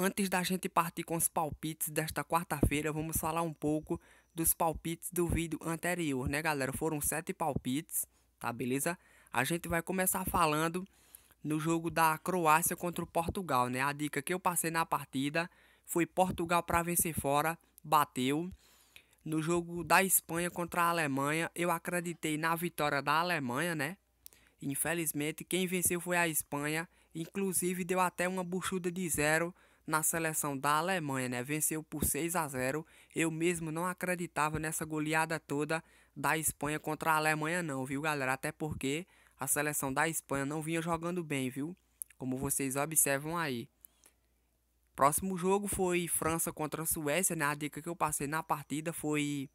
Antes da gente partir com os palpites desta quarta-feira, vamos falar um pouco dos palpites do vídeo anterior, né, galera? Foram sete palpites, tá beleza? A gente vai começar falando no jogo da Croácia contra o Portugal, né? A dica que eu passei na partida foi Portugal para vencer fora, bateu. No jogo da Espanha contra a Alemanha, eu acreditei na vitória da Alemanha, né? Infelizmente, quem venceu foi a Espanha. Inclusive, deu até uma buchuda de zero na seleção da Alemanha, né? Venceu por 6 a 0. Eu mesmo não acreditava nessa goleada toda da Espanha contra a Alemanha não, viu, galera? Até porque a seleção da Espanha não vinha jogando bem, viu? Como vocês observam aí. Próximo jogo foi França contra a Suécia, né? A dica que eu passei na partida foi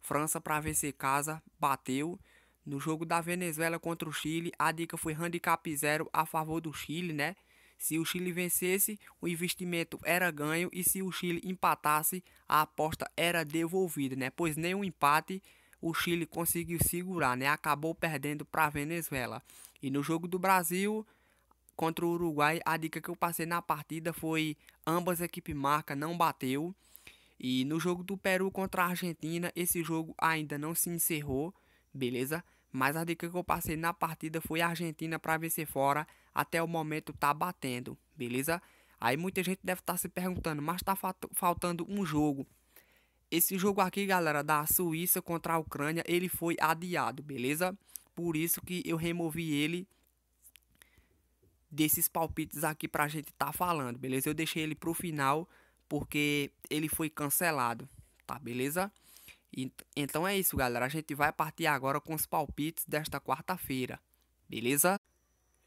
França para vencer casa, bateu. No jogo da Venezuela contra o Chile, a dica foi handicap zero a favor do Chile, né? Se o Chile vencesse, o investimento era ganho e se o Chile empatasse, a aposta era devolvida, né? Pois nenhum empate o Chile conseguiu segurar, né? Acabou perdendo para a Venezuela. E no jogo do Brasil contra o Uruguai, a dica que eu passei na partida foi ambas equipes marca não bateu. E no jogo do Peru contra a Argentina, esse jogo ainda não se encerrou, beleza? Mas a dica que eu passei na partida foi a Argentina para vencer fora. Até o momento tá batendo, beleza? Aí muita gente deve estar tá se perguntando, mas tá faltando um jogo. Esse jogo aqui, galera, da Suíça contra a Ucrânia, ele foi adiado, beleza? Por isso que eu removi ele desses palpites aqui pra gente tá falando, beleza? Eu deixei ele pro final porque ele foi cancelado, tá beleza? E, então é isso, galera. A gente vai partir agora com os palpites desta quarta-feira, beleza?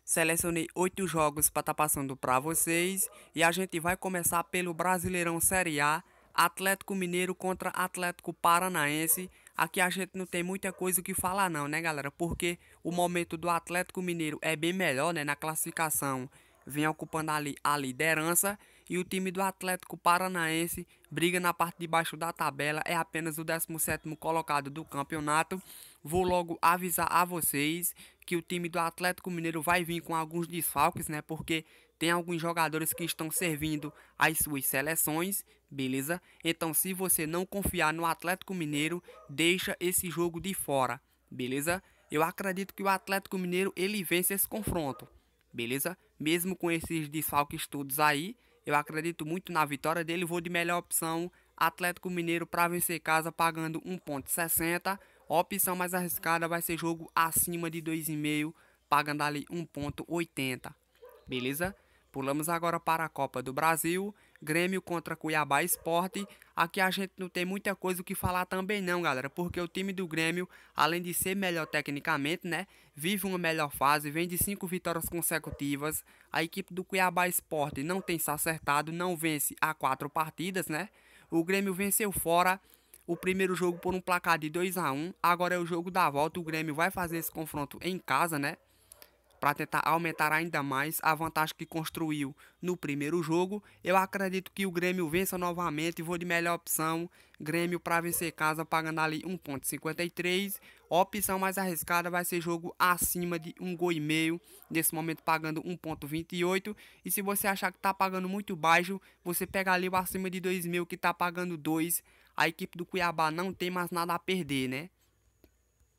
Selecionei oito jogos para estar tá passando para vocês e a gente vai começar pelo Brasileirão Série A, Atlético Mineiro contra Atlético Paranaense. Aqui a gente não tem muita coisa o que falar não, né, galera? Porque o momento do Atlético Mineiro é bem melhor, né, na classificação. Vem ocupando ali a liderança e o time do Atlético Paranaense briga na parte de baixo da tabela, é apenas o 17º colocado do campeonato. Vou logo avisar a vocês que o time do Atlético Mineiro vai vir com alguns desfalques, né? Porque tem alguns jogadores que estão servindo as suas seleções, beleza? Então, se você não confiar no Atlético Mineiro, deixa esse jogo de fora, beleza? Eu acredito que o Atlético Mineiro ele vence esse confronto, beleza? Mesmo com esses desfalques todos aí, eu acredito muito na vitória dele, vou de melhor opção Atlético Mineiro para vencer casa pagando 1.60. A opção mais arriscada vai ser jogo acima de 2,5, pagando ali 1.80. Beleza? Pulamos agora para a Copa do Brasil. Grêmio contra Cuiabá Esporte. Aqui a gente não tem muita coisa o que falar também não, galera, porque o time do Grêmio, além de ser melhor tecnicamente, né, vive uma melhor fase, vem de cinco vitórias consecutivas. A equipe do Cuiabá Esporte não tem se acertado, não vence há quatro partidas, né? O Grêmio venceu fora o primeiro jogo por um placar de 2 a 1 Agora é o jogo da volta. O Grêmio vai fazer esse confronto em casa, né? para tentar aumentar ainda mais a vantagem que construiu no primeiro jogo. Eu acredito que o Grêmio vença novamente. Vou de melhor opção. Grêmio para vencer casa, pagando ali 1,53. Opção mais arriscada vai ser jogo acima de um gol e meio. Nesse momento pagando 1,28. E se você achar que está pagando muito baixo, você pega ali o acima de 2 mil que está pagando 2. A equipe do Cuiabá não tem mais nada a perder, né?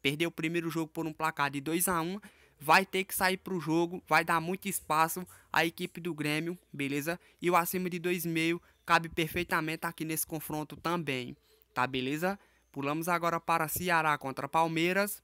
Perdeu o primeiro jogo por um placar de 2 a 1 vai ter que sair para o jogo, vai dar muito espaço à equipe do Grêmio, beleza? E o acima de 2,5 cabe perfeitamente aqui nesse confronto também, tá beleza? Pulamos agora para Ceará contra Palmeiras.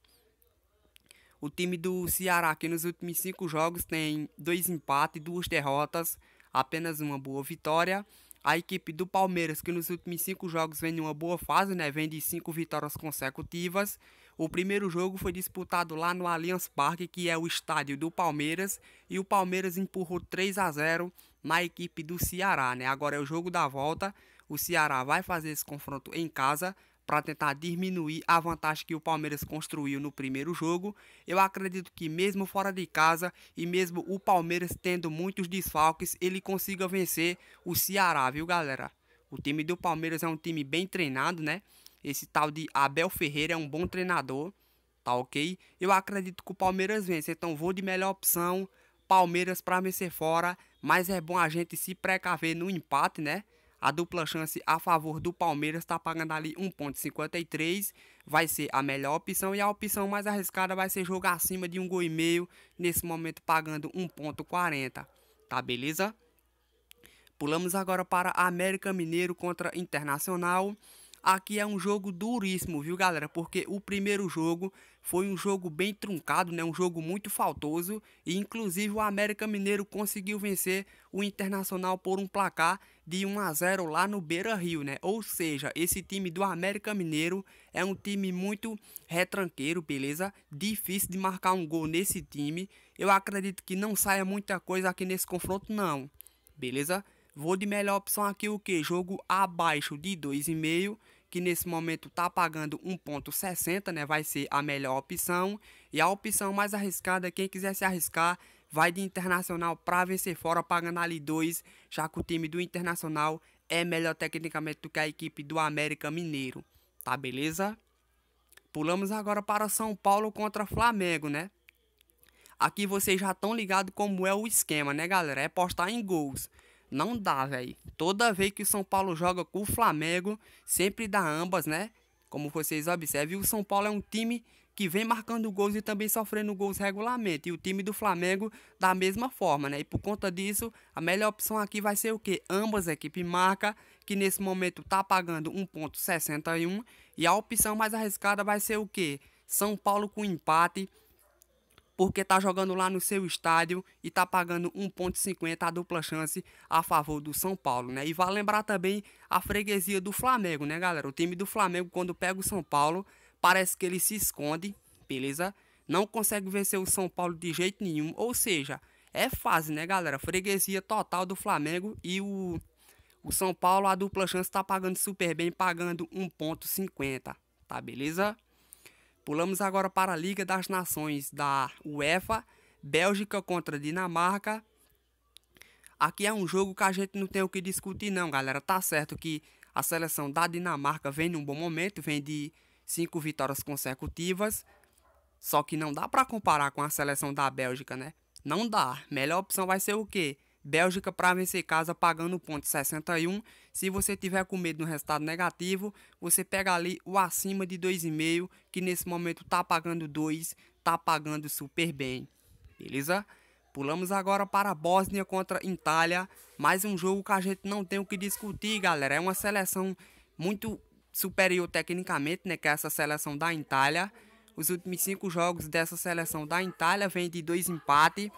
O time do Ceará que nos últimos cinco jogos tem dois empates, duas derrotas, apenas uma boa vitória. A equipe do Palmeiras que nos últimos cinco jogos vem uma boa fase, né? Vem de cinco vitórias consecutivas. O primeiro jogo foi disputado lá no Allianz Parque, que é o estádio do Palmeiras, e o Palmeiras empurrou 3 a 0 na equipe do Ceará, né? Agora é o jogo da volta. O Ceará vai fazer esse confronto em casa para tentar diminuir a vantagem que o Palmeiras construiu no primeiro jogo. Eu acredito que mesmo fora de casa e mesmo o Palmeiras tendo muitos desfalques, ele consiga vencer o Ceará, viu, galera? O time do Palmeiras é um time bem treinado, né? Esse tal de Abel Ferreira é um bom treinador, tá ok? Eu acredito que o Palmeiras vence, então vou de melhor opção. Palmeiras para vencer fora, mas é bom a gente se precaver no empate, né? A dupla chance a favor do Palmeiras está pagando ali 1.53, vai ser a melhor opção e a opção mais arriscada vai ser jogar acima de um gol e meio, nesse momento pagando 1.40, tá beleza? Pulamos agora para América Mineiro contra Internacional. Aqui é um jogo duríssimo, viu galera? Porque o primeiro jogo foi um jogo bem truncado, né? Um jogo muito faltoso e inclusive o América Mineiro conseguiu vencer o Internacional por um placar de 1 a 0 lá no Beira-Rio, né? Ou seja, esse time do América Mineiro é um time muito retranqueiro, beleza? Difícil de marcar um gol nesse time. Eu acredito que não saia muita coisa aqui nesse confronto não. Beleza? Vou de melhor opção aqui o que? Jogo abaixo de 2,5, que nesse momento tá pagando 1.60, né? Vai ser a melhor opção. E a opção mais arriscada, quem quiser se arriscar, vai de Internacional para vencer fora, pagando ali 2, já que o time do Internacional é melhor tecnicamente do que a equipe do América Mineiro, tá beleza? Pulamos agora para São Paulo contra Flamengo, né? Aqui vocês já estão ligados como é o esquema, né, galera? É postar em gols. Não dá, velho. Toda vez que o São Paulo joga com o Flamengo, sempre dá ambas, né? Como vocês observam, o São Paulo é um time que vem marcando gols e também sofrendo gols regularmente. E o time do Flamengo da mesma forma, né? E por conta disso, a melhor opção aqui vai ser o quê? Ambas equipes marca, que nesse momento tá pagando 1.61. E a opção mais arriscada vai ser o quê? São Paulo com empate porque tá jogando lá no seu estádio e tá pagando 1.50 a dupla chance a favor do São Paulo, né? E vale lembrar também a freguesia do Flamengo, né, galera? O time do Flamengo quando pega o São Paulo, parece que ele se esconde, beleza? Não consegue vencer o São Paulo de jeito nenhum, ou seja, é fase, né, galera? Freguesia total do Flamengo e o o São Paulo, a dupla chance tá pagando super bem, pagando 1.50, tá beleza? Pulamos agora para a Liga das Nações da UEFA, Bélgica contra Dinamarca. Aqui é um jogo que a gente não tem o que discutir não, galera. Tá certo que a seleção da Dinamarca vem num bom momento, vem de cinco vitórias consecutivas. Só que não dá para comparar com a seleção da Bélgica, né? Não dá. Melhor opção vai ser o quê? Bélgica para vencer casa pagando ponto 61. Se você tiver com medo no resultado negativo, você pega ali o acima de 2,5, que nesse momento tá pagando 2, tá pagando super bem. Beleza? Pulamos agora para a Bósnia contra a Itália. Mais um jogo que a gente não tem o que discutir, galera. É uma seleção muito superior tecnicamente, né? Que é essa seleção da Itália. Os últimos cinco jogos dessa seleção da Itália vêm de dois empates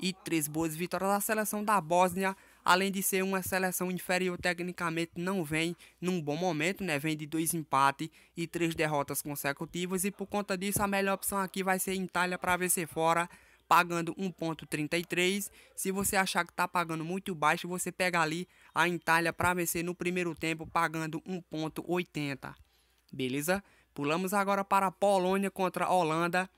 e três boas vitórias. A seleção da Bósnia, além de ser uma seleção inferior tecnicamente, não vem num bom momento, né? Vem de dois empates e três derrotas consecutivas e por conta disso a melhor opção aqui vai ser Itália para vencer fora. Pagando 1.33, se você achar que está pagando muito baixo, você pega ali a Itália para vencer no primeiro tempo, pagando 1.80. Beleza? Pulamos agora para a Polônia contra a Holanda.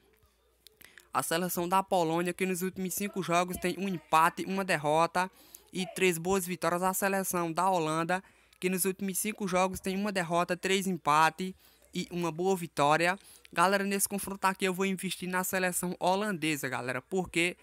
A seleção da Polônia, que nos últimos cinco jogos tem um empate, uma derrota e três boas vitórias. A seleção da Holanda, que nos últimos cinco jogos tem uma derrota, três empates e uma boa vitória. Galera, nesse confronto aqui eu vou investir na seleção holandesa, galera, porque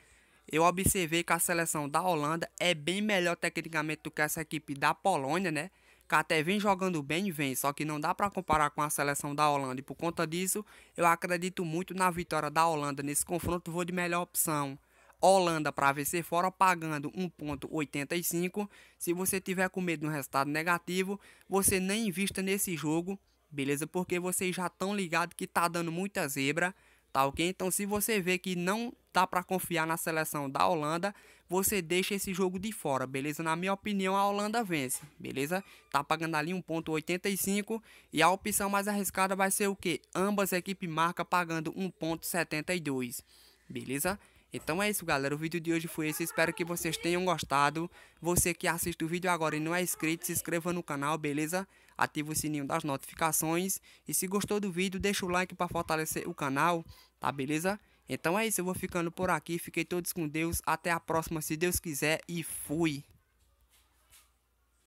eu observei que a seleção da Holanda é bem melhor tecnicamente do que essa equipe da Polônia, né? até vem jogando bem, vem, só que não dá para comparar com a seleção da Holanda e por conta disso, eu acredito muito na vitória da Holanda nesse confronto, vou de melhor opção. Holanda para vencer fora pagando 1.85. Se você tiver com medo de um resultado negativo, você nem invista nesse jogo, beleza? Porque vocês já estão ligados que tá dando muita zebra tá ok? Então, se você vê que não dá para confiar na seleção da Holanda, você deixa esse jogo de fora, beleza? Na minha opinião, a Holanda vence, beleza? Tá pagando ali 1.85 e a opção mais arriscada vai ser o que? Ambas equipes marca pagando 1.72, beleza? Então é isso, galera. O vídeo de hoje foi esse. Espero que vocês tenham gostado. Você que assiste o vídeo agora e não é inscrito, se inscreva no canal, beleza? ativa o sininho das notificações e se gostou do vídeo, deixa o like para fortalecer o canal, tá beleza? Então é isso, eu vou ficando por aqui, fiquei todos com Deus, até a próxima se Deus quiser e fui!